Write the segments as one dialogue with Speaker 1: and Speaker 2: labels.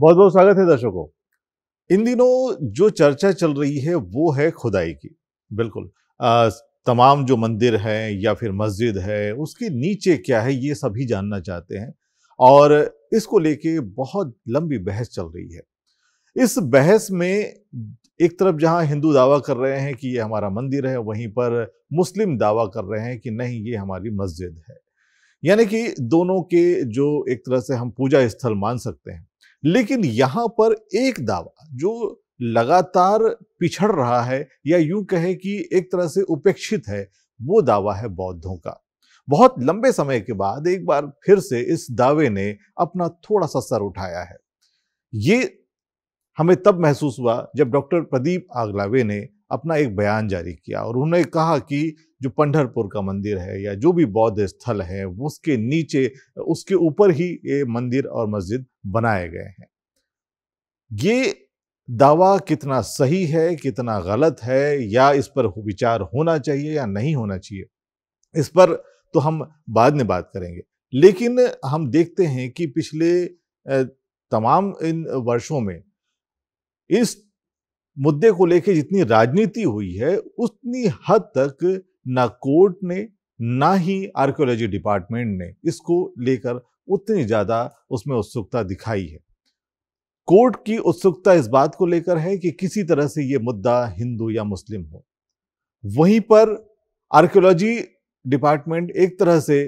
Speaker 1: बहुत बहुत स्वागत है दर्शकों इन दिनों जो चर्चा चल रही है वो है खुदाई की बिल्कुल आ, तमाम जो मंदिर हैं या फिर मस्जिद है उसके नीचे क्या है ये सभी जानना चाहते हैं और इसको लेके बहुत लंबी बहस चल रही है इस बहस में एक तरफ जहां हिंदू दावा कर रहे हैं कि ये हमारा मंदिर है वहीं पर मुस्लिम दावा कर रहे हैं कि नहीं ये हमारी मस्जिद है यानी कि दोनों के जो एक तरह से हम पूजा स्थल मान सकते हैं लेकिन यहां पर एक दावा जो लगातार पिछड़ रहा है या यूं कहें कि एक तरह से उपेक्षित है वो दावा है बौद्धों का बहुत लंबे समय के बाद एक बार फिर से इस दावे ने अपना थोड़ा सा सर उठाया है ये हमें तब महसूस हुआ जब डॉक्टर प्रदीप आगलावे ने अपना एक बयान जारी किया और उन्होंने कहा कि जो पंढरपुर का मंदिर है या जो भी बौद्ध स्थल है उसके नीचे उसके ऊपर ही ये मंदिर और मस्जिद बनाए गए हैं ये दावा कितना सही है कितना गलत है या इस पर विचार होना चाहिए या नहीं होना चाहिए इस पर तो हम बाद में बात करेंगे लेकिन हम देखते हैं कि पिछले तमाम इन वर्षों में इस मुद्दे को लेकर जितनी राजनीति हुई है उतनी हद तक ना कोर्ट ने ना ही आर्कियोलॉजी डिपार्टमेंट ने इसको लेकर उतनी ज़्यादा उसमें उत्सुकता दिखाई है कोर्ट की उत्सुकता इस बात को लेकर है कि किसी तरह से ये मुद्दा हिंदू या मुस्लिम हो वहीं पर आर्कियोलॉजी डिपार्टमेंट एक तरह से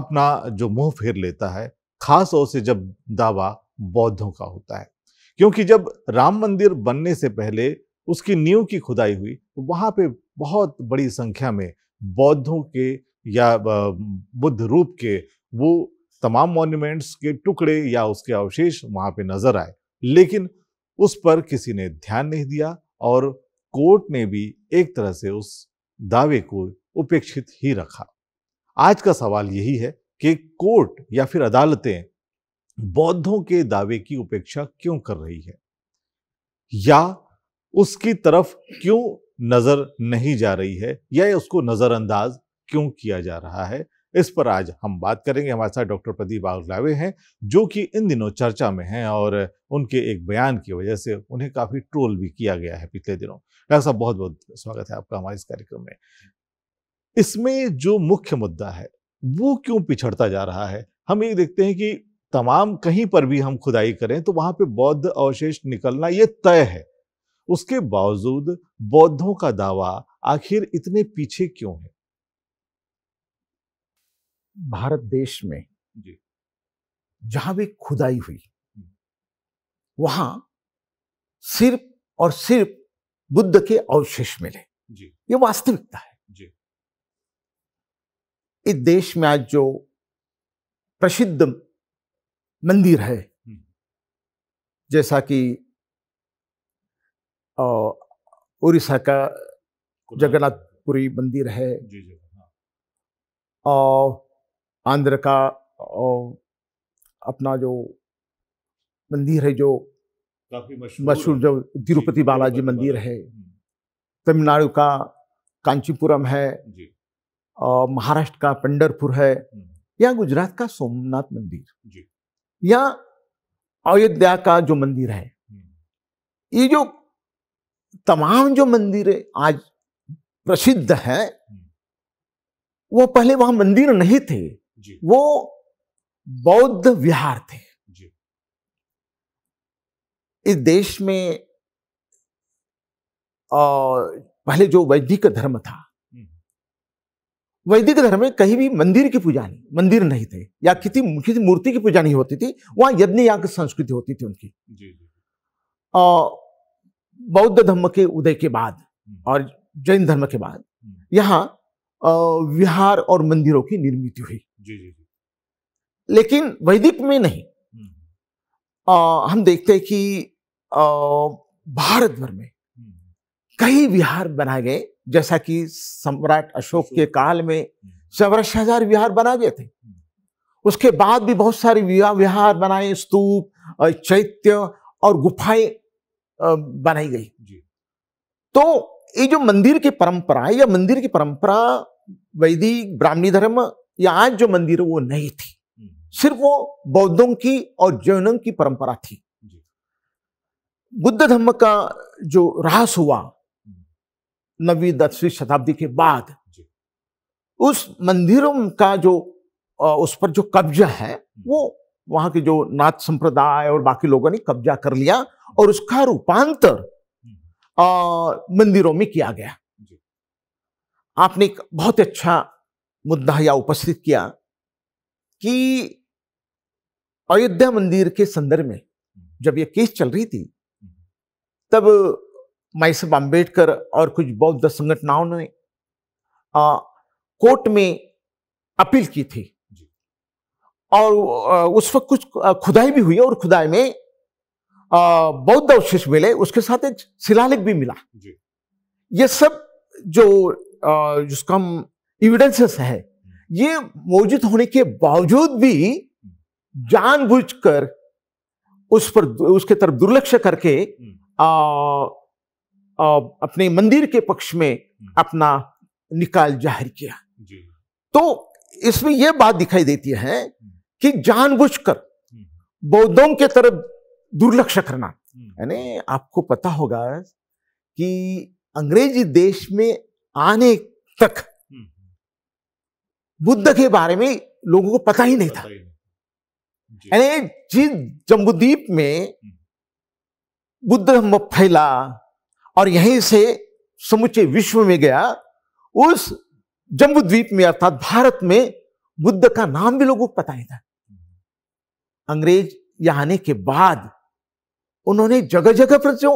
Speaker 1: अपना जो मुंह फेर लेता है खास तौर से जब दावा बौद्धों का होता है क्योंकि जब राम मंदिर बनने से पहले उसकी नींव की खुदाई हुई तो वहाँ पे बहुत बड़ी संख्या में बौद्धों के या बुद्ध रूप के वो तमाम मॉन्यूमेंट्स के टुकड़े या उसके अवशेष वहां पे नजर आए लेकिन उस पर किसी ने ध्यान नहीं दिया और कोर्ट ने भी एक तरह से उस दावे को उपेक्षित ही रखा आज का सवाल यही है कि कोर्ट या फिर अदालतें बौद्धों के दावे की उपेक्षा क्यों कर रही है या उसकी तरफ क्यों नजर नहीं जा रही है या उसको नजरअंदाज क्यों किया जा रहा है इस पर आज हम बात करेंगे हमारे साथ डॉक्टर प्रदीप आगलावे हैं जो कि इन दिनों चर्चा में हैं और उनके एक बयान की वजह से उन्हें काफ़ी ट्रोल भी किया गया है पिछले दिनों डॉक्टर साहब बहुत बहुत स्वागत है आपका हमारे इस कार्यक्रम में इसमें जो मुख्य मुद्दा है वो क्यों पिछड़ता जा रहा है हम ये देखते हैं कि तमाम कहीं पर भी हम खुदाई करें तो वहां पे बौद्ध अवशेष निकलना ये तय है उसके बावजूद बौद्धों का दावा आखिर इतने पीछे क्यों है
Speaker 2: भारत देश में जहां भी खुदाई हुई वहां सिर्फ और सिर्फ बुद्ध के अवशेष मिले जी ये वास्तविकता है जी इस देश में आज जो प्रसिद्ध मंदिर है हम्म। जैसा कि उड़ीसा का जगन्नाथपुरी मंदिर है और हाँ। आंध्र का अपना जो मंदिर है जो
Speaker 1: काफी मशहूर
Speaker 2: जो तिरुपति बालाजी मंदिर है हम्म। तमिलनाडु का कांचीपुरम है और महाराष्ट्र का पंडरपुर है हम्म। या गुजरात का सोमनाथ मंदिर जी या अयोध्या का जो मंदिर है हम्म। ये जो तमाम जो मंदिर आज प्रसिद्ध है हम्म। वो पहले वहां मंदिर नहीं थे वो बौद्ध विहार थे इस देश में आ, पहले जो वैदिक धर्म था वैदिक धर्म में कहीं भी मंदिर की पूजा नहीं मंदिर नहीं थे या किसी किसी मूर्ति की पूजा नहीं होती थी वहां यज्ञ यहाँ संस्कृति होती थी उनकी जी बौद्ध धर्म के उदय के बाद हम्म। और जैन धर्म के बाद हम्म। यहाँ विहार और मंदिरों की निर्मित हुई जी
Speaker 1: जी।
Speaker 2: लेकिन वैदिक में नहीं आ, हम्म। हम देखते हैं कि भारत भर में कई विहार बनाए गए जैसा कि सम्राट अशोक के काल में हम्म। सवरक्ष हजार विहार बना गए थे हम्म। उसके बाद भी बहुत सारे विहार बनाए स्तूप चैत्य और गुफाएं बनाई गई तो ये जो मंदिर की परंपरा या मंदिर की परंपरा वैदिक ब्राह्मणी धर्म या आज जो मंदिर वो नहीं थी हम्म। सिर्फ वो बौद्धों की और जैनों की परंपरा थी बुद्ध धर्म का जो रास हुआ नवी दसवीं शताब्दी के बाद उस मंदिरों का जो उस पर जो कब्जा है हम्म। वो वहां के जो नाथ संप्रदाय और बाकी लोगों ने कब्जा कर लिया और उसका रूपांतर हम्म। मंदिरों में किया गया आपने एक बहुत अच्छा मुद्दा यह उपस्थित किया कि अयोध्या मंदिर के संदर्भ में हम्म। जब यह केस चल रही थी तब माई साहब अम्बेडकर और कुछ बौद्ध संगठनाओं ने आ, कोर्ट में अपील की थी और उस वक्त कुछ खुदाई भी हुई और खुदाई में बौद्ध अवशेष मिले उसके साथ एक शिलालेख भी मिला ये सब जो जिसका हम इविडेंसेस है हम्म। ये मौजूद होने के बावजूद भी हम्म। जानबूझकर उस पर उसके तरफ दुर्लक्ष करके हम्म। आ, अपने मंदिर के पक्ष में हम्म। अपना निकाल जाहिर किया तो इसमें यह बात दिखाई देती है हम्म। कि जानबूझकर हम्म। बौद्धों के तरफ दुर्लक्ष करना यानी आपको पता होगा कि अंग्रेजी देश में आने तक बुद्ध के बारे में लोगों को पता ही नहीं था यानी जिस जम्बुद्वीप में बुद्ध धर्म फैला और यहीं से समुचे विश्व में गया उस जम्बू द्वीप में अर्थात भारत में बुद्ध का नाम भी लोगों को पता ही था अंग्रेज यहां आने के बाद उन्होंने जगह जगह पर जो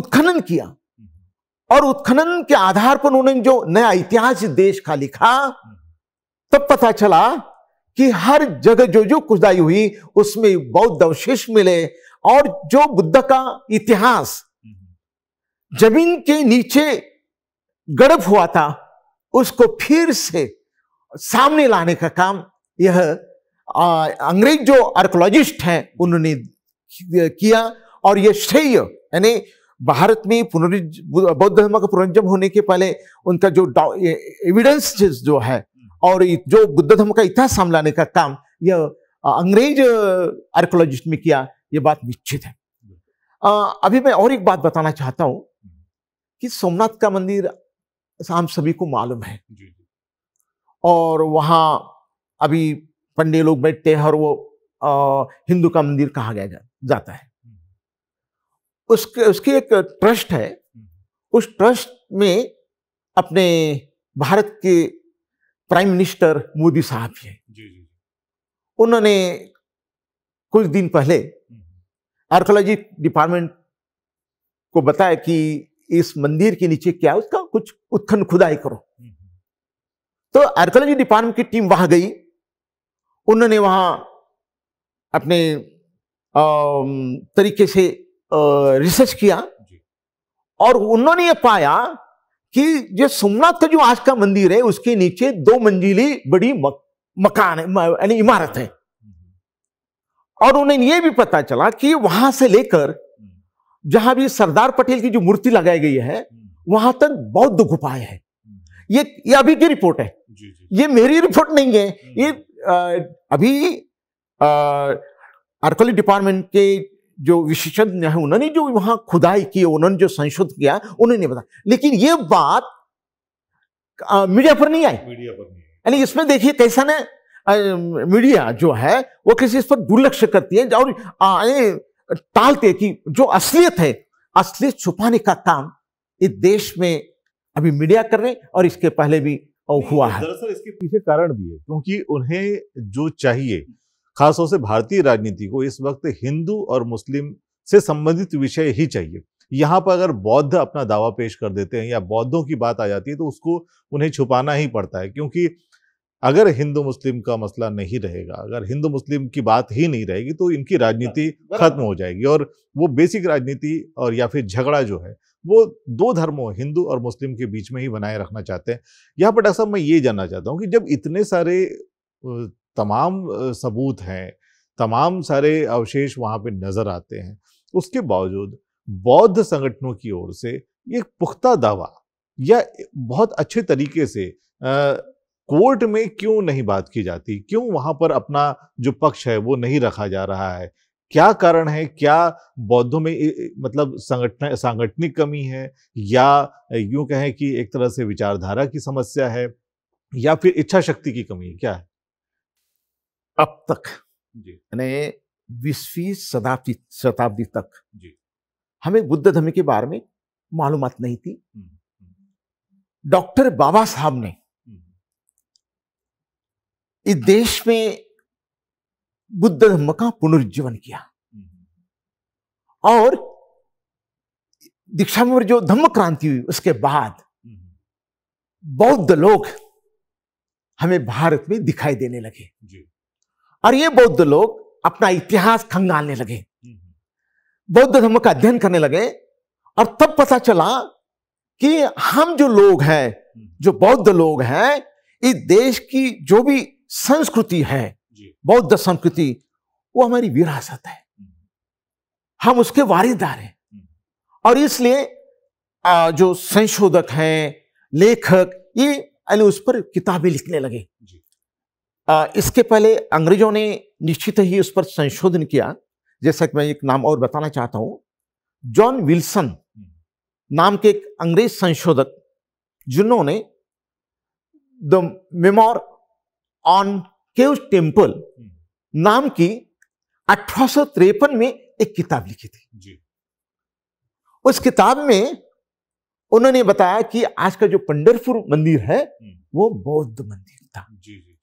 Speaker 2: उत्खनन किया और उत्खनन के आधार पर उन्होंने जो नया इतिहास देश का लिखा तब पता चला कि हर जगह जो जो कुदाई हुई उसमें बौद्ध अवशेष मिले और जो बुद्ध का इतिहास जमीन के नीचे गड़प हुआ था उसको फिर से सामने लाने का काम यह अंग्रेज जो आर्कोलॉजिस्ट हैं उन्होंने किया और यह श्रेय यानी भारत में पुनरुज बौद्ध धर्म का पुनर्जम होने के पहले उनका जो एविडेंस जो है और जो बुद्ध धर्म का इतिहास सामलाने का काम यह अंग्रेज आर्कोलॉजिस्ट में किया ये बात निश्चित है आ, अभी मैं और एक बात बताना चाहता हूं कि सोमनाथ का मंदिर हम सभी को मालूम है और वहाँ अभी पंडे लोग बैठते हैं और वो हिंदू का मंदिर कहा गया जा, जाता है उसके उसकी एक ट्रस्ट है उस ट्रस्ट में अपने भारत के प्राइम मिनिस्टर मोदी साहब हैं उन्होंने कुछ दिन पहले आर्कोलॉजी डिपार्टमेंट को बताया कि इस मंदिर के नीचे क्या उसका कुछ उत्खन खुदाई करो तो आर्कोलॉजी डिपार्टमेंट की टीम वहां गई उन्होंने वहां अपने तरीके से रिसर्च किया और उन्होंने ये पाया कि जो सोमनाथ का जो आज का मंदिर है उसके नीचे दो मंजिली बड़ी मकान है यानी इमारत है हम्म। और उन्हें यह भी पता चला कि वहां से लेकर जहां भी सरदार पटेल की जो मूर्ति लगाई गई है वहां तक बौद्ध गुफाएं है ये ये अभी की रिपोर्ट है जी जी। ये मेरी रिपोर्ट नहीं है ये आ, अभी आर्कोलॉजी डिपार्टमेंट के जो विशेषज्ञ है उन्होंने जो वहां खुदाई की उन्होंने जो संशोधन किया उन्होंने बताया लेकिन ये बात आ, मीडिया पर नहीं आई मीडिया पर यानी इसमें देखिए कैसा ना मीडिया जो है वो किसी इस पर दुर्लक्ष करती है और टालते कि जो असलियत है असलियत छुपाने का काम इस देश में अभी मीडिया कर रहे और इसके पहले भी हुआ है
Speaker 1: दरअसल इसके पीछे कारण भी है क्योंकि उन्हें जो चाहिए खासतौर से भारतीय राजनीति को इस वक्त हिंदू और मुस्लिम से संबंधित विषय ही चाहिए यहाँ पर अगर बौद्ध अपना दावा पेश कर देते हैं या बौद्धों की बात आ जाती है तो उसको उन्हें छुपाना ही पड़ता है क्योंकि अगर हिंदू मुस्लिम का मसला नहीं रहेगा अगर हिंदू मुस्लिम की बात ही नहीं रहेगी तो इनकी राजनीति खत्म हो जाएगी और वो बेसिक राजनीति और या फिर झगड़ा जो है वो दो धर्मों हिंदू और मुस्लिम के बीच में ही बनाए रखना चाहते हैं यहाँ पर डॉक्टर साहब मैं ये जानना चाहता हूँ कि जब इतने सारे तमाम सबूत हैं तमाम सारे अवशेष वहाँ पर नज़र आते हैं उसके बावजूद बौद्ध संगठनों की ओर से एक पुख्ता दावा या बहुत अच्छे तरीके से कोर्ट में क्यों नहीं बात की जाती क्यों वहां पर अपना जो पक्ष है वो नहीं रखा जा रहा है क्या कारण है क्या बौद्धों में मतलब संगठन सांगठनिक कमी है या यूं कहें कि एक तरह से विचारधारा की समस्या है या फिर इच्छा शक्ति की कमी है क्या है
Speaker 2: अब तक जी शताब्दी शताब्दी तक जी हमें बुद्ध धर्म के बारे में मालूमत नहीं थी हम्म, हम्म। डॉक्टर बाबा साहब ने इस देश में बुद्ध धर्म का पुनरुज्जीवन किया और दीक्षा में जो धम्म क्रांति हुई उसके बाद बौद्ध लोग हमें भारत में दिखाई देने लगे और ये बौद्ध लोग अपना इतिहास खंगालने लगे हम्म, हम्म। बौद्ध धर्म का अध्ययन करने लगे और तब पता चला कि हम जो लोग हैं हम्म। जो बौद्ध लोग हैं इस देश की जो भी संस्कृति है बौद्ध संस्कृति वो हमारी विरासत है हम्म। हम उसके वारिदार हैं हम्म। और इसलिए जो संशोधक हैं लेखक ये अरे उस पर किताबें लिखने लगे इसके पहले अंग्रेजों ने निश्चित ही उस पर संशोधन किया जैसा कि मैं एक नाम और बताना चाहता हूं जॉन विल्सन हम्म। नाम के एक अंग्रेज संशोधक जिन्होंने the memoir on cave temple नाम की अठारह में एक किताब लिखी थी जी। उस किताब में उन्होंने बताया कि आज का जो पंडरपुर मंदिर है हम्म। वो बौद्ध मंदिर
Speaker 1: था जी जी।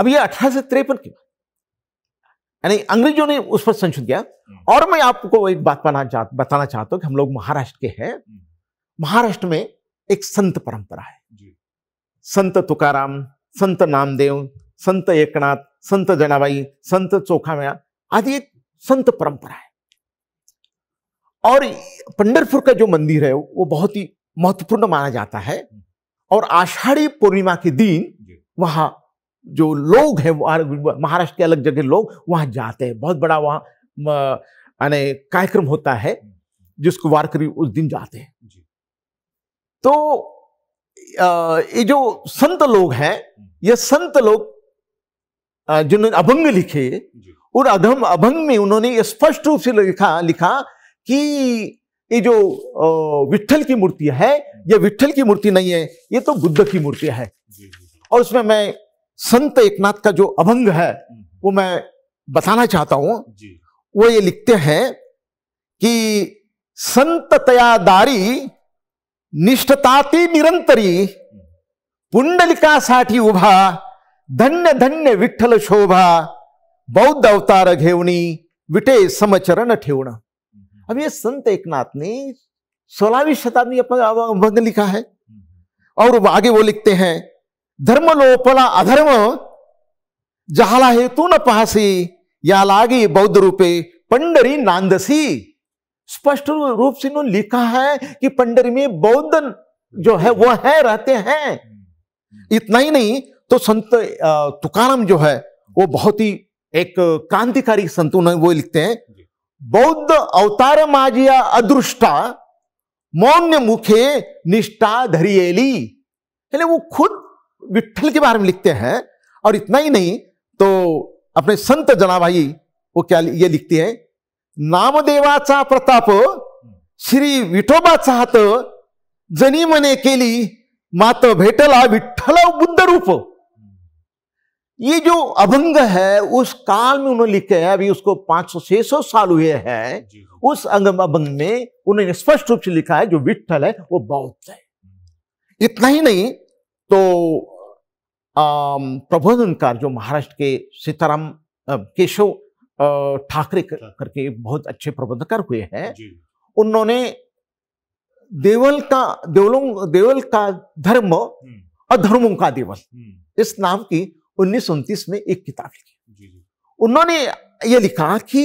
Speaker 2: अब ये अठारह सौ त्रेपन की बात यानी अंग्रेजों ने उस पर संशोधन किया हम्म। और मैं आपको एक बात बताना चाहता हूं कि हम लोग महाराष्ट्र के हैं हम्म। महाराष्ट्र में एक संत परंपरा है संत तुकाराम संत नामदेव संत एकनाथ संत जनाबाई संत चोखामेळा आदि एक संत परंपरा है और पंडरपुर का जो मंदिर है वो बहुत ही महत्वपूर्ण माना जाता है और आषाढ़ी पूर्णिमा के दिन वहां जो लोग हैं महाराष्ट्र के अलग जगह लोग वहां जाते हैं बहुत बड़ा वहां यानी कार्यक्रम होता है जिसको वारकरी उस दिन जाते हैं तो ये जो संत लोग हैं ये संत लोग जिन्होंने अभंग लिखे और अधम अभंग में उन्होंने ये स्पष्ट रूप से लिखा लिखा कि ये जो विठल की मूर्ति है ये विठल की मूर्ति नहीं है ये तो बुद्ध की मूर्ति है और उसमें मैं संत एकनाथ का जो अभंग है हम्म। वो मैं बताना चाहता हूं वो ये लिखते हैं कि संत तया दारी निष्ठता निरंतरी पुंडलिका पुंडलिकासाठी उभा धन्य धन्य विठ्ठल शोभा बौद्ध अवतार घेवनी विटे समचरण ठेवणं अब ये संत एकनाथ ने सोलहवीं शताब्दी अभंग लिखा है और आगे वो लिखते हैं धर्म लोपला अधर्म जहाला हेतु न पहासी या लागी बौद्ध रूपे पंडरी नांदसी स्पष्ट रूप से इन्होंने लिखा है कि पंडर में बौद्ध जो है वो है रहते हैं इतना ही नहीं तो संत तुकाराम जो है वो बहुत ही एक क्रांतिकारी संत वो लिखते हैं बौद्ध अवतार माजिया अदृष्टा मौन्य मुखे निष्ठा धरियेली वो खुद विठल के बारे में लिखते हैं और इतना ही नहीं तो अपने संत जनाभाई वो क्या ये लिखते हैं नामदेवाचा प्रताप श्री विठोबाचा हात जनी मने केली मात भेटला विठल बुद्ध रूप ये जो अभंग है उस काल में उन्होंने लिखे है अभी उसको 500 सौ साल हुए हैं उस अंग अभंग में उन्होंने स्पष्ट रूप से लिखा है जो विठल है वो बहुत है इतना ही नहीं तो प्रबोधनकार जो महाराष्ट्र के सीताराम केशव ठाकरे कर, करके बहुत अच्छे प्रबंधकर हुए हैं उन्होंने देवल का देवलों देवल का धर्म और धर्मों का देवल इस नाम की उन्नीस में एक किताब लिखी उन्होंने ये लिखा कि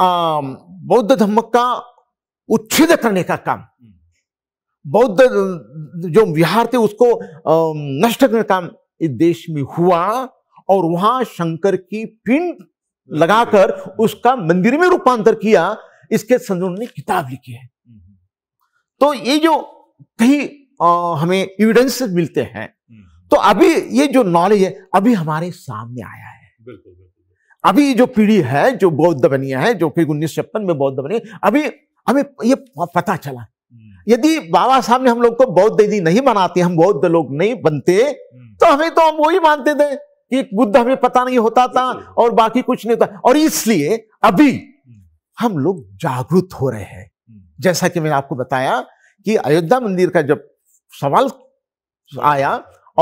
Speaker 2: बौद्ध धर्म का उच्छेद करने का काम बौद्ध जो विहार थे उसको नष्ट करने का काम इस देश में हुआ और वहां शंकर की पिंड लगाकर उसका मंदिर में रूपांतर किया इसके संदर्भ ने किताब लिखी है हम्म। तो ये जो कहीं हमें एविडेंस मिलते हैं हम्म। तो अभी ये जो नॉलेज है अभी हमारे सामने आया है अभी जो पीढ़ी है जो बौद्ध बनी है जो कि उन्नीस छप्पन में बौद्ध बनी अभी हमें ये पता चला हम्म। यदि बाबा साहब ने हम लोग को बौद्ध यदि नहीं बनाते हम बौद्ध लोग नहीं बनते तो हमें तो हम वही मानते थे कि बुद्ध हमें पता नहीं होता था और बाकी कुछ नहीं होता और इसलिए अभी हम लोग जागरूक हो रहे हैं हम्म। जैसा कि मैंने आपको बताया कि अयोध्या मंदिर का जब सवाल आया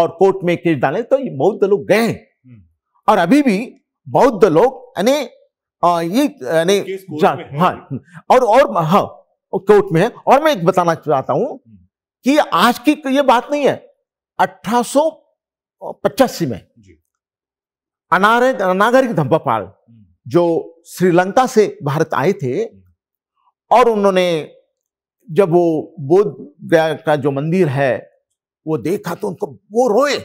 Speaker 2: और कोर्ट में केस डाले तो बौद्ध लोग गए हम्म। और अभी भी बौद्ध लोग यानी ये हाँ हम्म। और और हाँ कोर्ट में है और मैं एक बताना चाहता हूं कि आज की ये बात नहीं है अठारह में नागरिक धम्पापाल जो श्रीलंका से भारत आए थे और उन्होंने जब वो बोध गया का जो मंदिर है वो देखा तो उनको वो रोए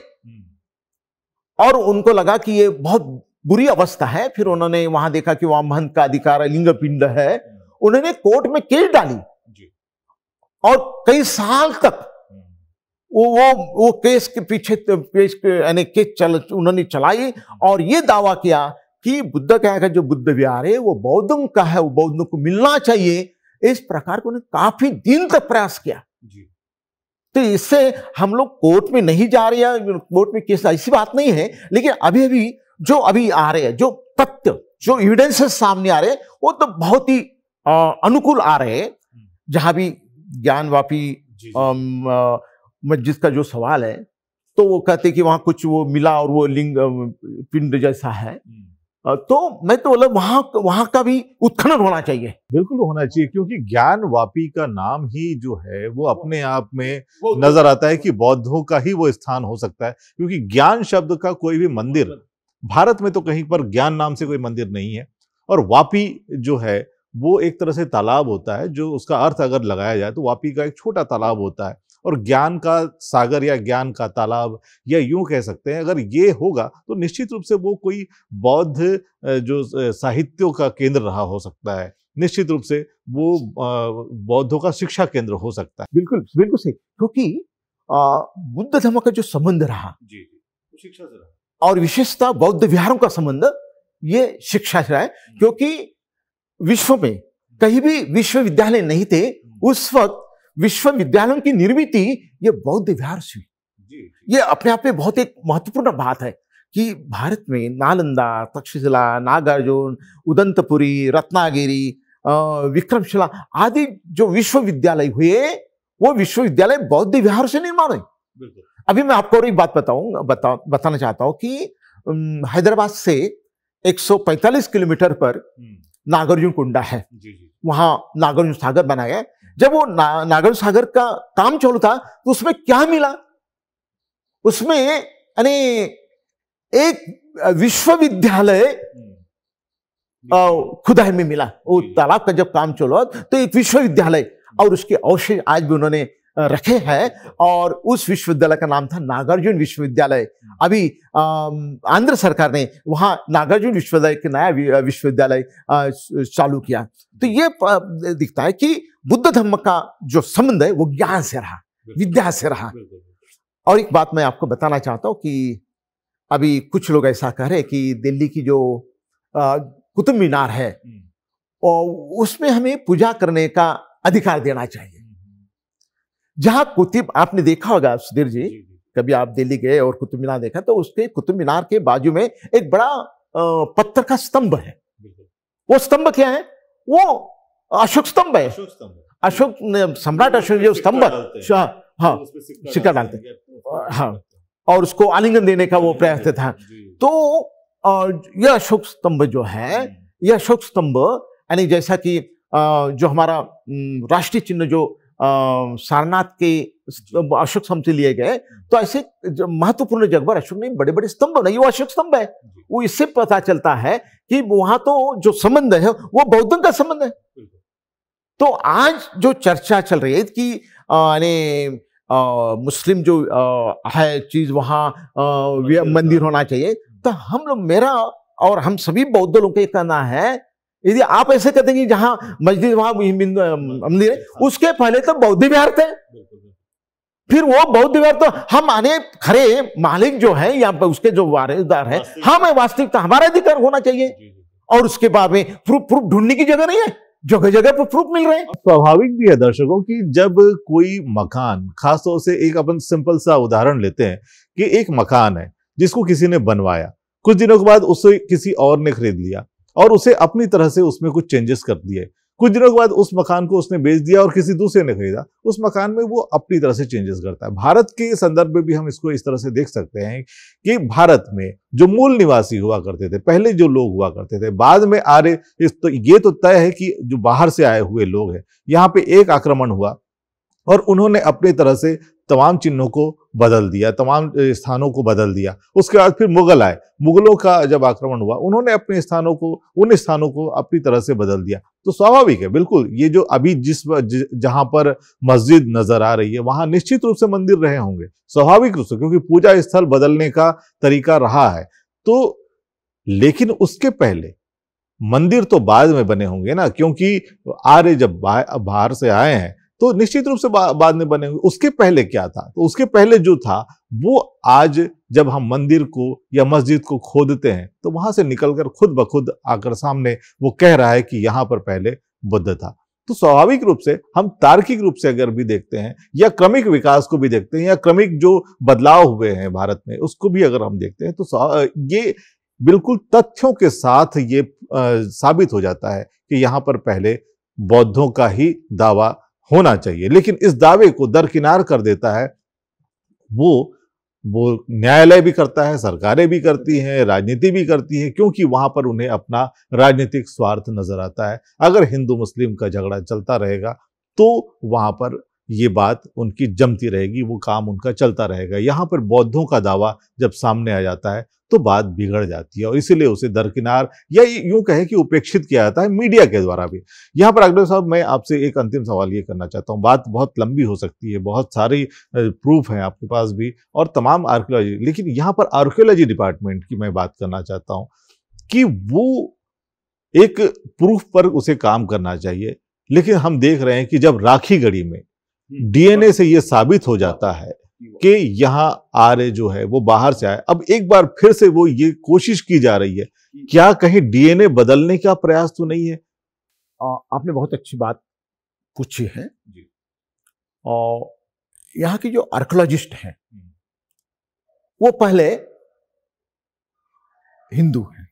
Speaker 2: और उनको लगा कि ये बहुत बुरी अवस्था है फिर उन्होंने वहां देखा कि वहां महंत का अधिकार लिंग पिंड है हम्म। उन्होंने कोर्ट में केस डाली और कई साल तक वो वो वो केस के पीछे तो केस के यानी केस चल उन्होंने चलाई और ये दावा किया कि बुद्ध का जो बुद्ध विहार है वो बौद्धों का है वो बौद्धों को मिलना चाहिए इस प्रकार को उन्होंने काफी दिन तक प्रयास किया जी तो इससे हम लोग कोर्ट में नहीं जा रहे हैं कोर्ट में केस ऐसी बात नहीं है लेकिन अभी अभी जो अभी आ रहे हैं जो तथ्य जो एविडेंसेस सामने आ रहे हैं वो तो बहुत ही अनुकूल आ रहे हैं हम्म। जहां भी ज्ञानवापी जिसका जो सवाल है तो वो कहते कि वहां कुछ वो मिला और वो लिंग पिंड जैसा है हम्म। तो मैं तो मतलब वहां वहां का भी उत्खनन होना
Speaker 1: चाहिए बिल्कुल होना चाहिए क्योंकि ज्ञान वापी का नाम ही जो है वो अपने आप में तो नजर आता है कि बौद्धों का ही वो स्थान हो सकता है क्योंकि ज्ञान शब्द का कोई भी मंदिर भारत में तो कहीं पर ज्ञान नाम से कोई मंदिर नहीं है और वापी जो है वो एक तरह से तालाब होता है जो उसका अर्थ अगर लगाया जाए तो वापी का एक छोटा तालाब होता है और ज्ञान का सागर या ज्ञान का तालाब या यूं कह सकते हैं अगर ये होगा तो निश्चित रूप से वो कोई बौद्ध जो साहित्यों का केंद्र रहा हो सकता है निश्चित रूप से वो बौद्धों का शिक्षा केंद्र हो सकता है बिल्कुल बिल्कुल सही क्योंकि
Speaker 2: बुद्ध धर्म का जो संबंध रहा
Speaker 1: जी शिक्षा से रहा
Speaker 2: और विशेषता बौद्ध विहारों का संबंध ये शिक्षा से रहा है हम्म। क्योंकि विश्व में कहीं भी विश्वविद्यालय नहीं थे हम्म। उस वक्त विश्वविद्यालयों की निर्मित ये बौद्ध विहार से हुई ये अपने आप में बहुत एक महत्वपूर्ण बात है कि भारत में नालंदा तक्षशिला नागार्जुन उदंतपुरी रत्नागिरी विक्रमशिला आदि जो विश्वविद्यालय हुए वो विश्वविद्यालय बौद्ध विहार से निर्माण हुए अभी मैं आपको और एक बात बताऊं बता, बताना चाहता हूं कि हैदराबाद से 145 किलोमीटर पर हम्म। नागार्जुन कुंडा है वहां नागार्जुन सागर बनाया गया जब वो ना, नागर सागर का काम चालू था तो उसमें क्या मिला उसमें यानी एक विश्वविद्यालय हम्म। खुदाई में मिला वो तालाब का जब काम चलो तो एक विश्वविद्यालय और उसके अवशेष आज भी उन्होंने रखे हैं और उस विश्वविद्यालय का नाम था नागार्जुन विश्वविद्यालय अभी आंध्र सरकार ने वहाँ नागार्जुन विश्वविद्यालय के नया विश्वविद्यालय चालू किया तो ये दिखता है कि बुद्ध धर्म का जो संबंध है वो ज्ञान से रहा विद्या से रहा और एक बात मैं आपको बताना चाहता हूँ कि अभी कुछ लोग ऐसा कह रहे हैं कि दिल्ली की जो कुतुब मीनार है हम्म। और उसमें हमें पूजा करने का अधिकार देना चाहिए जहां कुतुब आपने देखा होगा सुधीर जी कभी आप दिल्ली गए और कुतुब मीनार देखा तो उसके कुतुब मीनार के बाजू में एक बड़ा पत्थर का स्तंभ है वो स्तंभ क्या है वो अशोक स्तंभ है अशोक सम्राट अशोक जो स्तंभ हाँ, हाँ सिक्का डालते हाँ और उसको आलिंगन देने का वो प्रयास था तो यह अशोक स्तंभ जो है हम्म। यह अशोक स्तंभ यानी जैसा कि जो हमारा राष्ट्रीय चिन्ह जो सारनाथ के अशोक स्तंभ से लिए गए तो ऐसे महत्वपूर्ण जगह पर अशोक नहीं बड़े बड़े स्तंभ नहीं वो अशोक स्तंभ है वो इससे पता चलता है कि वहां तो जो संबंध है वो बौद्धन का संबंध है तो आज जो चर्चा चल रही है कि यानी मुस्लिम जो आ, है चीज वहाँ मंदिर होना चाहिए तो हम लोग मेरा और हम सभी बौद्ध लोगों का कहना है यदि आप ऐसे कहते हैं कि जहां मस्जिद वहां मंदिर है हाँ। उसके पहले तो बौद्ध विहार थे फिर वो बौद्ध विहार तो हम आने खरे मालिक जो है या उसके जो वारेदार है हम वास्तविकता हाँ, तो हमारा अधिकार होना चाहिए और उसके बाद में प्रूफ प्रूफ ढूंढने की जगह नहीं है जगह जगह पर प्रूफ मिल रहे हैं
Speaker 1: स्वाभाविक भी है दर्शकों की जब कोई मकान खासतौर से एक अपन सिंपल सा उदाहरण लेते हैं कि एक मकान है जिसको किसी ने बनवाया कुछ दिनों के बाद उसे किसी और ने खरीद लिया और उसे अपनी तरह से उसमें कुछ चेंजेस कर दिए कुछ दिनों के बाद उस मकान को उसने बेच दिया और किसी दूसरे ने खरीदा उस मकान में वो अपनी तरह से चेंजेस करता है भारत के संदर्भ में भी हम इसको इस तरह से देख सकते हैं कि भारत में जो मूल निवासी हुआ करते थे पहले जो लोग हुआ करते थे बाद में आ रहे इस तो ये तो तय है कि जो बाहर से आए हुए लोग हैं यहाँ पे एक आक्रमण हुआ और उन्होंने अपनी तरह से तमाम चिन्हों को बदल दिया तमाम स्थानों को बदल दिया उसके बाद फिर मुगल आए मुगलों का जब आक्रमण हुआ उन्होंने अपने स्थानों को उन स्थानों को अपनी तरह से बदल दिया तो स्वाभाविक है बिल्कुल ये जो अभी जिस जहां पर मस्जिद नजर आ रही है वहां निश्चित रूप से मंदिर रहे होंगे स्वाभाविक रूप से क्योंकि पूजा स्थल बदलने का तरीका रहा है तो लेकिन उसके पहले मंदिर तो बाद में बने होंगे ना क्योंकि आर्य जब बाहर से आए हैं तो निश्चित रूप से बा, बाद में बने हुए उसके पहले क्या था तो उसके पहले जो था वो आज जब हम मंदिर को या मस्जिद को खोदते हैं तो वहां से निकलकर खुद ब खुद आकर सामने वो कह रहा है कि यहाँ पर पहले बुद्ध था तो स्वाभाविक रूप से हम तार्किक रूप से अगर भी देखते हैं या क्रमिक विकास को भी देखते हैं या क्रमिक जो बदलाव हुए हैं भारत में उसको भी अगर हम देखते हैं तो ये बिल्कुल तथ्यों के साथ ये आ, साबित हो जाता है कि यहाँ पर पहले बौद्धों का ही दावा होना चाहिए लेकिन इस दावे को दरकिनार कर देता है वो वो न्यायालय भी करता है सरकारें भी करती हैं राजनीति भी करती है क्योंकि वहां पर उन्हें अपना राजनीतिक स्वार्थ नजर आता है अगर हिंदू मुस्लिम का झगड़ा चलता रहेगा तो वहां पर ये बात उनकी जमती रहेगी वो काम उनका चलता रहेगा यहाँ पर बौद्धों का दावा जब सामने आ जाता है तो बात बिगड़ जाती है और इसीलिए उसे दरकिनार या यूं कहें कि उपेक्षित किया जाता है मीडिया के द्वारा भी यहाँ पर अग्रव साहब मैं आपसे एक अंतिम सवाल ये करना चाहता हूँ बात बहुत लंबी हो सकती है बहुत सारी प्रूफ हैं आपके पास भी और तमाम आर्कियोलॉजी लेकिन यहाँ पर आर्कियोलॉजी डिपार्टमेंट की मैं बात करना चाहता हूँ कि वो एक प्रूफ पर उसे काम करना चाहिए लेकिन हम देख रहे हैं कि जब राखी गढ़ी में हम्म। डीएनए से यह साबित हो हाँ। जाता है कि आ आर्य जो है वो बाहर से आए अब एक बार फिर से वो ये कोशिश की जा रही है क्या कहीं डीएनए बदलने का प्रयास तो नहीं है
Speaker 2: आपने बहुत अच्छी बात पूछी है और यहाँ के जो आर्कोलॉजिस्ट हैं हम्म। वो पहले हिंदू हैं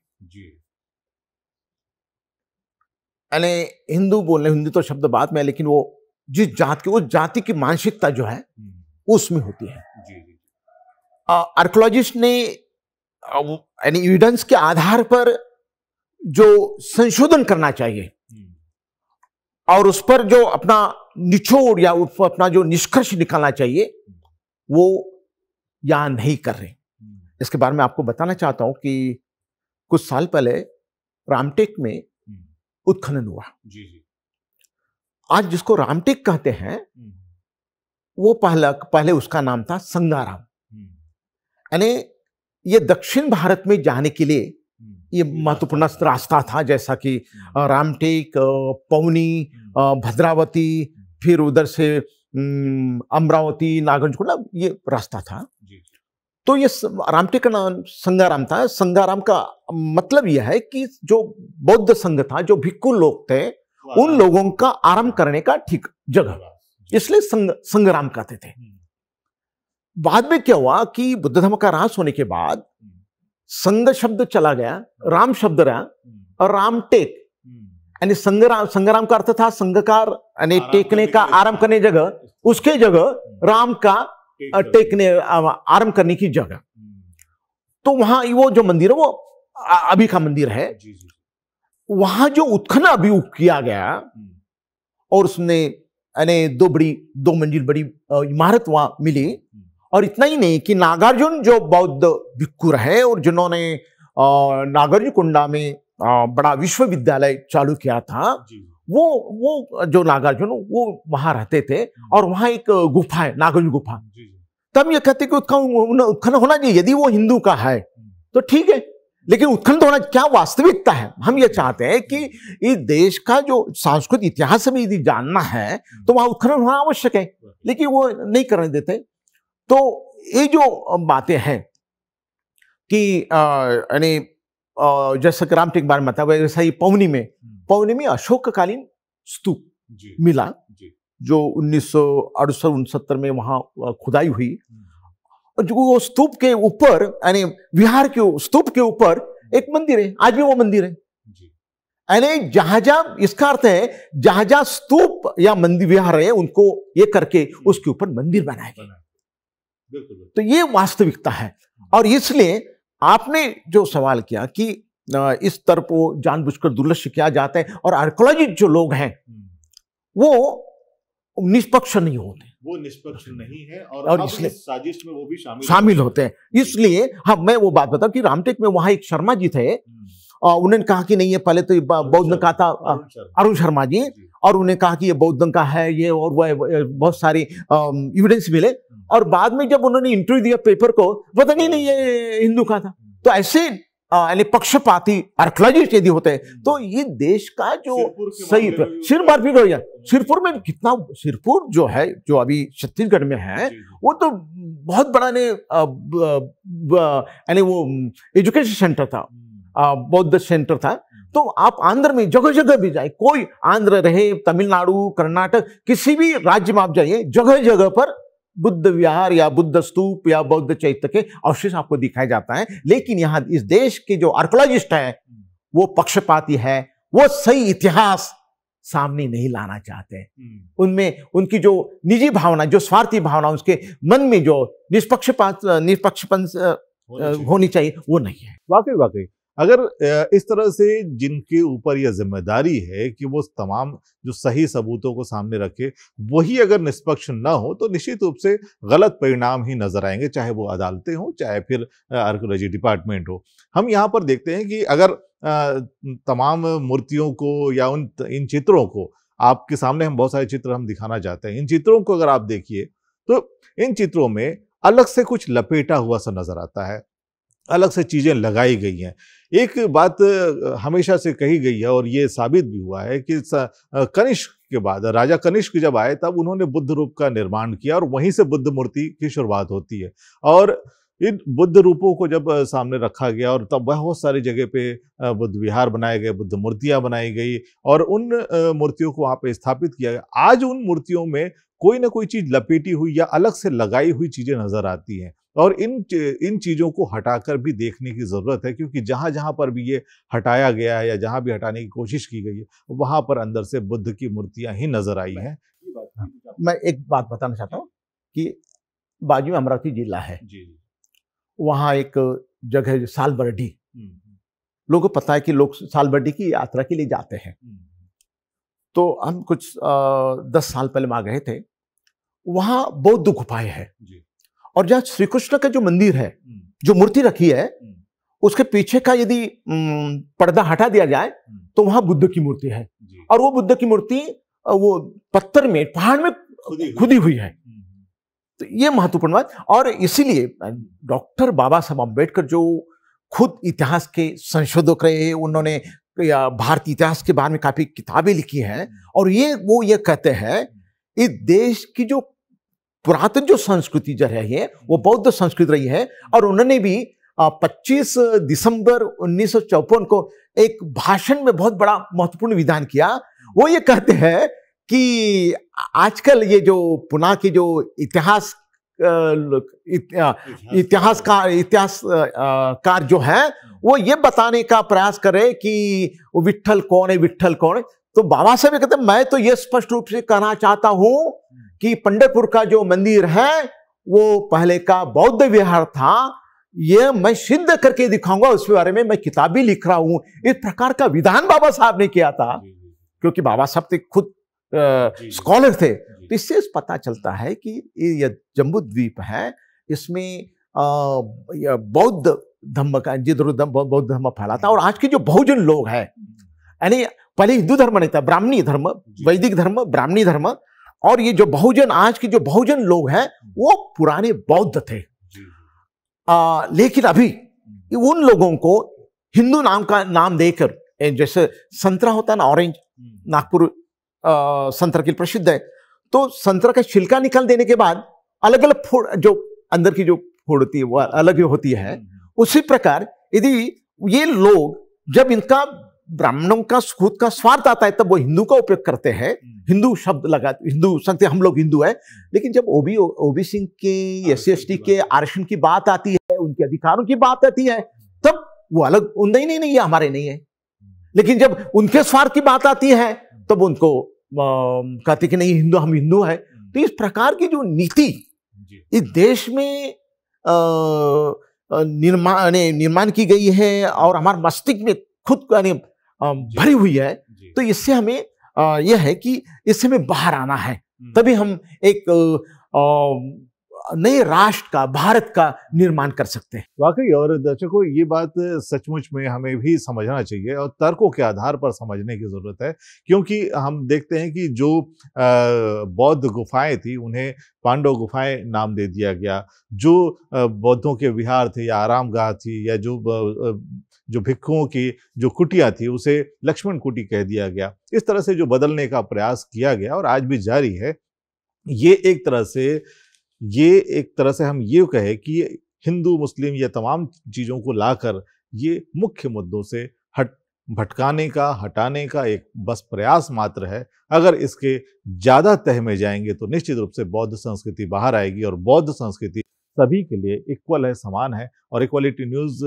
Speaker 2: यानी हिंदू बोलने हिंदू तो शब्द बाद में है लेकिन वो जिस जात के उस जाति की मानसिकता जो है हम्म। उसमें होती है आर्कोलॉजिस्ट ने यानी एविडेंस के आधार पर जो संशोधन करना चाहिए हम्म। और उस पर जो अपना निचोड़ या उस पर अपना जो निष्कर्ष निकालना चाहिए वो या नहीं कर रहे हम्म। इसके बारे में आपको बताना चाहता हूं कि कुछ साल पहले रामटेक में उत्खनन हुआ जी जी आज जिसको रामटेक कहते हैं हम्म। वो पहला पहले उसका नाम था संगाराम हम्म। यानी ये दक्षिण भारत में जाने के लिए हम्म। ये महत्वपूर्ण रास्ता था जैसा कि रामटेक पौनी भद्रावती फिर उधर से अमरावती नागरजुला ये रास्ता था तो ये रामटेक का नाम संगाराम था संगाराम का मतलब यह है कि जो बौद्ध संघ था जो भिक्खु लोग थे उन लोगों का आराम करने का ठीक जगह इसलिए संग, संग्राम कहते थे हम्म। बाद में क्या हुआ कि बुद्ध धर्म का रास होने के बाद हम्म। संग शब्द चला गया हम्म। राम शब्द रहा और राम टेक यानी संग्राम संग्राम का अर्थ था संगकार यानी टेकने का आराम करने जगह उसके जगह राम का टेकने आराम करने की जगह तो वहां वो जो मंदिर है वो अभी का मंदिर है वहां जो उत्खनन अभी किया गया हम्म। और उसने अने दो बड़ी दो मंजिल बड़ी इमारत वहां मिली हम्म। और इतना ही नहीं कि नागार्जुन जो बौद्ध भिक्खु रहे और जिन्होंने नागार्जुन कुंडा में बड़ा विश्वविद्यालय चालू किया था वो वो जो नागार्जुन वो वहां रहते थे हम्म। और वहां एक गुफा है नागार्जुन गुफा तब ये कहते कि उत्खनन होना चाहिए यदि वो हिंदू का है तो ठीक है लेकिन उत्खंड होना क्या वास्तविकता है हम ये चाहते हैं कि इस देश का जो सांस्कृतिक इतिहास हमें यदि जानना है तो वहां उत्खनन होना आवश्यक है लेकिन वो नहीं करने देते तो ये जो बातें हैं कि यानी जैसा कि राम टेक बार मता वैसा ही पवनी में पवनी में अशोककालीन स्तूप मिला जो उन्नीस सौ में वहां खुदाई हुई हम्म। वो स्तूप के ऊपर यानी विहार के स्तूप के ऊपर एक मंदिर है आज भी वो मंदिर है यानी जहां जहां इसका अर्थ है जहां जहां स्तूप या मंदिर विहार है उनको ये करके उसके ऊपर मंदिर बनाए गए तो ये वास्तविकता है और इसलिए आपने जो सवाल किया कि इस तरफ को जानबूझकर दुर्लक्ष किया जाता है और आर्कोलॉजिस्ट जो लोग हैं हम्म। वो निष्पक्ष नहीं होते
Speaker 1: वो निष्पक्ष नहीं है और, और इसलिए साजिश में वो भी शामिल शामिल होते
Speaker 2: हैं इसलिए हाँ मैं वो बात बताऊँ कि रामटेक में वहां एक शर्मा जी थे हम्म। और उन्होंने कहा कि नहीं ये पहले तो बौद्ध का था अरुण शर्मा जी और उन्हें कहा कि ये बौद्ध का है ये और वह बहुत सारी एविडेंस मिले हम्म। और बाद में जब उन्होंने इंटरव्यू दिया पेपर को पता नहीं नहीं ये हिंदू का था हम्म। तो ऐसे यानी पक्षपाती आर्कोलॉजिस्ट यदि होते हैं तो हम्म। ये देश का जो सही सिरपुर भी फिर सिरपुर में कितना सिरपुर जो है जो अभी छत्तीसगढ़ में है वो तो बहुत बड़ा ने यानी वो एजुकेशन हम्म, सेंटर था हम्म। बौद्ध सेंटर था तो आप आंध्र में जगह जगह भी जाए कोई आंध्र रहे तमिलनाडु कर्नाटक किसी भी राज्य में आप जाइए जगह जगह पर बुद्ध विहार या बुद्ध स्तूप या बौद्ध चैत्य के अवशेष आपको दिखाया जाता है लेकिन यहां इस देश के जो आर्कोलॉजिस्ट हैं वो पक्षपाती है वो सही इतिहास सामने नहीं लाना चाहते हम्म। उनमें उनकी जो निजी भावना जो स्वार्थी भावना उसके मन में जो निष्पक्षपात निष्पक्षपन होनी चाहिए वो नहीं है वाकई
Speaker 1: वाकई अगर इस तरह से जिनके ऊपर यह जिम्मेदारी है कि वो तमाम जो सही सबूतों को सामने रखे वही अगर निष्पक्ष ना हो तो निश्चित रूप से गलत परिणाम ही नजर आएंगे चाहे वो अदालतें हों चाहे फिर आर्कोलॉजी डिपार्टमेंट हो हम यहाँ पर देखते हैं कि अगर तमाम मूर्तियों को या उन इन चित्रों को आपके सामने हम बहुत सारे चित्र हम दिखाना चाहते हैं इन चित्रों को अगर आप देखिए तो इन चित्रों में अलग से कुछ लपेटा हुआ सा नजर आता है अलग से चीज़ें लगाई गई हैं एक बात हमेशा से कही गई है और ये साबित भी हुआ है कि कनिष्क के बाद राजा कनिष्क जब आए तब उन्होंने बुद्ध रूप का निर्माण किया और वहीं से बुद्ध मूर्ति की शुरुआत होती है और इन बुद्ध रूपों को जब सामने रखा गया और तब बहुत सारी जगह पे बुद्ध विहार बनाए गए बुद्ध मूर्तियाँ बनाई गई और उन मूर्तियों को वहाँ पे स्थापित किया गया आज उन मूर्तियों में कोई ना कोई चीज़ लपेटी हुई या अलग से लगाई हुई चीज़ें नज़र आती हैं और इन इन चीज़ों को हटाकर भी देखने की ज़रूरत है क्योंकि जहाँ जहाँ पर भी ये हटाया गया है या जहाँ भी हटाने की कोशिश की गई है वहाँ पर अंदर से बुद्ध
Speaker 2: की मूर्तियाँ ही नज़र आई हैं हाँ। मैं एक बात बताना चाहता हूँ कि बाजू में अमरावती जिला है वहाँ एक जगह है साल बरडी हम्म, हम्म। लोगों को पता है कि लोग साल बरडी की यात्रा के लिए जाते हैं हम्म, तो हम कुछ आ, दस साल पहले वहाँ गए थे वहाँ बौद्ध गुफाएं हैं और जहां श्री कृष्ण का जो मंदिर है हम्म। जो मूर्ति रखी है हम्म। उसके पीछे का यदि पर्दा हटा दिया जाए हम्म। तो वहां बुद्ध की मूर्ति है और वो बुद्ध की मूर्ति वो पत्थर में पहाड़ में खुदी हुई है तो ये महत्वपूर्ण बात और इसीलिए डॉक्टर बाबा साहब अम्बेडकर जो खुद इतिहास के संशोधक रहे उन्होंने भारतीय इतिहास के बारे में काफी किताबें लिखी हैं और ये वो ये कहते हैं इस देश की जो पुरातन जो संस्कृति जो रही है वो बौद्ध संस्कृति रही है और उन्होंने भी 25 दिसंबर उन्नीस को एक भाषण में बहुत बड़ा महत्वपूर्ण विधान किया वो ये कहते हैं कि आजकल ये जो पुना की जो इतिहास इतिहास का इतिहास कार जो है वो ये बताने का प्रयास करे कि विठल कौन है विठल कौन है तो बाबा साहब कहते मैं तो ये स्पष्ट रूप से कहना चाहता हूं कि पंडरपुर का जो मंदिर है वो पहले का बौद्ध विहार था यह मैं सिद्ध करके दिखाऊंगा उसके बारे में मैं किताब भी लिख रहा हूं इस प्रकार का विधान बाबा साहब ने किया था क्योंकि बाबा साहब थे खुद स्कॉलर थे तो इससे पता चलता है कि ये जम्बू द्वीप है इसमें बौद्ध धर्म का जिधर बौद्ध धर्म फैला था और आज के जो बहुजन लोग हैं यानी पहले हिंदू धर्म नहीं था ब्राह्मणी धर्म वैदिक धर्म ब्राह्मणी धर्म और ये जो बहुजन आज के जो बहुजन लोग हैं वो पुराने बौद्ध थे आ, लेकिन अभी उन लोगों को हिंदू नाम का नाम देकर जैसे संतरा होता है ना ऑरेंज हम्म। नागपुर संतरा के प्रसिद्ध है तो संतरा का छिलका निकाल देने के बाद अलग अलग फोड़ जो अंदर की जो फोड़ होती है वो अलग होती है हम्म। उसी प्रकार यदि ये लोग जब इनका ब्राह्मणों का खुद का स्वार्थ आता है तब वो हिंदू का उपयोग करते हैं हम्म। हिंदू शब्द लगा हिंदू संख्या हम लोग हिंदू है हम्म। लेकिन जब ओबी ओबी सिंह की एस सी के आरक्षण की बात आती है उनके अधिकारों की बात आती है तब वो अलग नहीं नहीं नहीं ये हमारे नहीं है हम्म। लेकिन जब उनके स्वार्थ की बात आती है तब उनको कहते कि नहीं हिंदू हम हिंदू है तो इस प्रकार की जो नीति इस देश में निर्माण निर्माण की गई है और हमारे मस्तिष्क में खुद यानी भरी हुई है तो इससे हमें यह है कि इससे हमें बाहर आना है हम्म। तभी हम एक नए राष्ट्र का भारत का निर्माण कर सकते हैं
Speaker 1: वाकई और दर्शकों ये बात सचमुच में हमें भी समझना चाहिए और तर्कों के आधार पर समझने की ज़रूरत है क्योंकि हम देखते हैं कि जो बौद्ध गुफाएं थी उन्हें पांडव गुफाएं नाम दे दिया गया जो बौद्धों के विहार थे या आरामगाह थी या जो जो भिक्खुओं की जो कुटिया थी उसे लक्ष्मण कुटी कह दिया गया इस तरह से जो बदलने का प्रयास किया गया और आज भी जारी है ये एक तरह से ये एक तरह से हम ये कहें कि हिंदू मुस्लिम ये तमाम चीज़ों को लाकर ये मुख्य मुद्दों से हट भटकाने का हटाने का एक बस प्रयास मात्र है अगर इसके ज़्यादा तह में जाएंगे तो निश्चित रूप से बौद्ध संस्कृति बाहर आएगी और बौद्ध संस्कृति सभी के लिए इक्वल है समान है और इक्वलिटी न्यूज़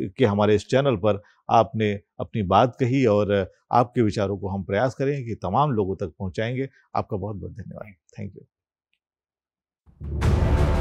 Speaker 1: के हमारे इस चैनल पर आपने अपनी बात कही और आपके विचारों को हम प्रयास करेंगे कि तमाम लोगों तक पहुंचाएंगे आपका बहुत बहुत धन्यवाद थैंक यू